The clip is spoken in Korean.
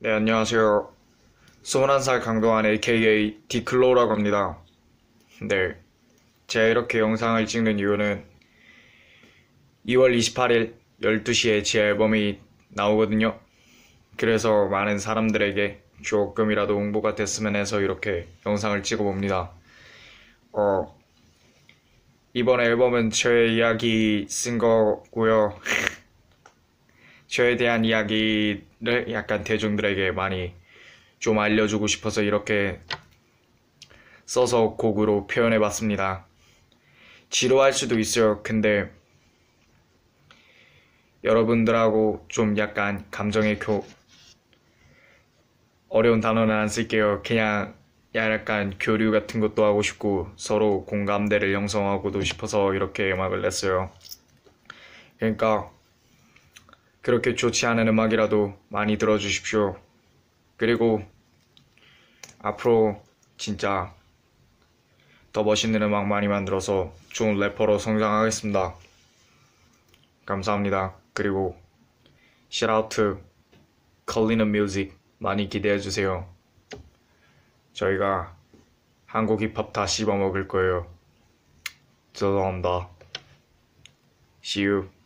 네, 안녕하세요. 21살 강동환 aka 디클로우라고 합니다. 네. 제가 이렇게 영상을 찍는 이유는 2월 28일 12시에 제 앨범이 나오거든요. 그래서 많은 사람들에게 조금이라도 홍보가 됐으면 해서 이렇게 영상을 찍어봅니다. 어, 이번 앨범은 제 이야기 쓴 거고요. 저에 대한 이야기를 약간 대중들에게 많이 좀 알려주고 싶어서 이렇게 써서 곡으로 표현해 봤습니다. 지루할 수도 있어요. 근데 여러분들하고 좀 약간 감정의 교 어려운 단어는 안 쓸게요. 그냥 약간 교류 같은 것도 하고 싶고 서로 공감대를 형성하고도 싶어서 이렇게 음악을 냈어요. 그러니까 그렇게 좋지 않은 음악이라도 많이 들어주십시오. 그리고 앞으로 진짜 더 멋있는 음악 많이 만들어서 좋은 래퍼로 성장하겠습니다. 감사합니다. 그리고 샤라우트 컬리는 뮤직 많이 기대해주세요. 저희가 한국 힙합 다 씹어먹을 거예요. 죄송합니다. See you.